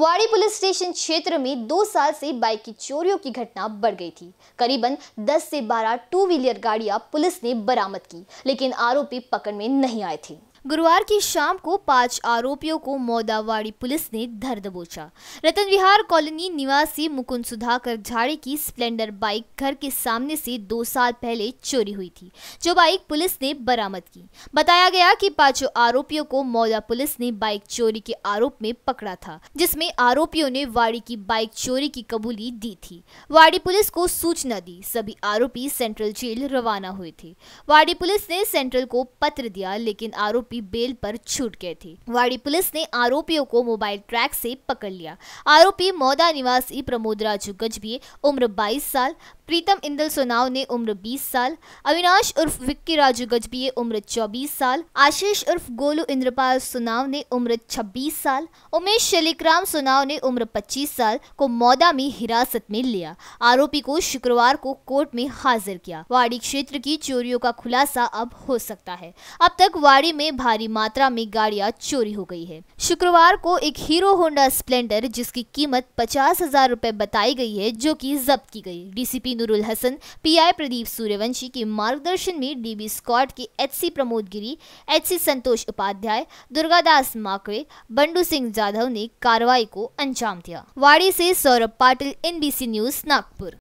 वाड़ी police station क्षेत्र में दो साल से बाइक की चोरियों की घटना बढ़ गई थी करीबन 10 से 12 टू व्हीलर गाड़ियां पुलिस ने बरामद की लेकिन आरोपी पकड़ में नहीं आए थे गुरुवार की शाम को पांच आरोपियों को मौदावाड़ी पुलिस ने धर दबोचा रतन विहार कॉलोनी निवासी मुकुंद सुधाकर झाड़े की स्प्लेंडर बाइक घर के सामने से दो साल पहले चोरी हुई थी जो बाइक पुलिस ने बरामद की बताया गया कि पांचों आरोपियों को मौदा पुलिस ने बाइक चोरी के आरोप में पकड़ा था जिसमे आरोपियों ने वाड़ी की बाइक चोरी की कबूली दी थी वाड़ी पुलिस को सूचना दी सभी आरोपी सेंट्रल जेल रवाना हुए थे वाड़ी पुलिस ने सेंट्रल को पत्र दिया लेकिन आरोपी आरोपी बेल पर छूट गए थे वाड़ी पुलिस ने आरोपियों को मोबाइल ट्रैक से पकड़ लिया आरोपी मौदा निवासी प्रमोद राजू गजबी उम्र 22 साल प्रीतम इंदल सोनाव ने उम्र 20 साल अविनाश उर्फ विक्की राजू गजबी उम्र 24 साल आशीष उर्फ गोलू इंद्रपाल सोनाव ने उम्र 26 साल उमेश शलिक्राम सोनाव ने उम्र 25 साल को मौदा में हिरासत में लिया आरोपी को शुक्रवार को कोर्ट में हाजिर किया वाड़ी क्षेत्र की चोरियों का खुलासा अब हो सकता है अब तक वाड़ी में भारी मात्रा में गाड़ियां चोरी हो गई है शुक्रवार को एक हीरो होंडा स्प्लेंडर जिसकी कीमत पचास हजार रूपए बताई गई है जो कि जब्त की गई डीसीपी नूरुल हसन पीआई प्रदीप सूर्यवंशी के मार्गदर्शन में डीबी स्कॉट के एचसी प्रमोद गिरी एचसी संतोष उपाध्याय दुर्गादास माकड़े बंडू सिंह जाधव ने कार्रवाई को अंजाम दिया वाड़ी से सौरभ पाटिल एनबीसी न्यूज नागपुर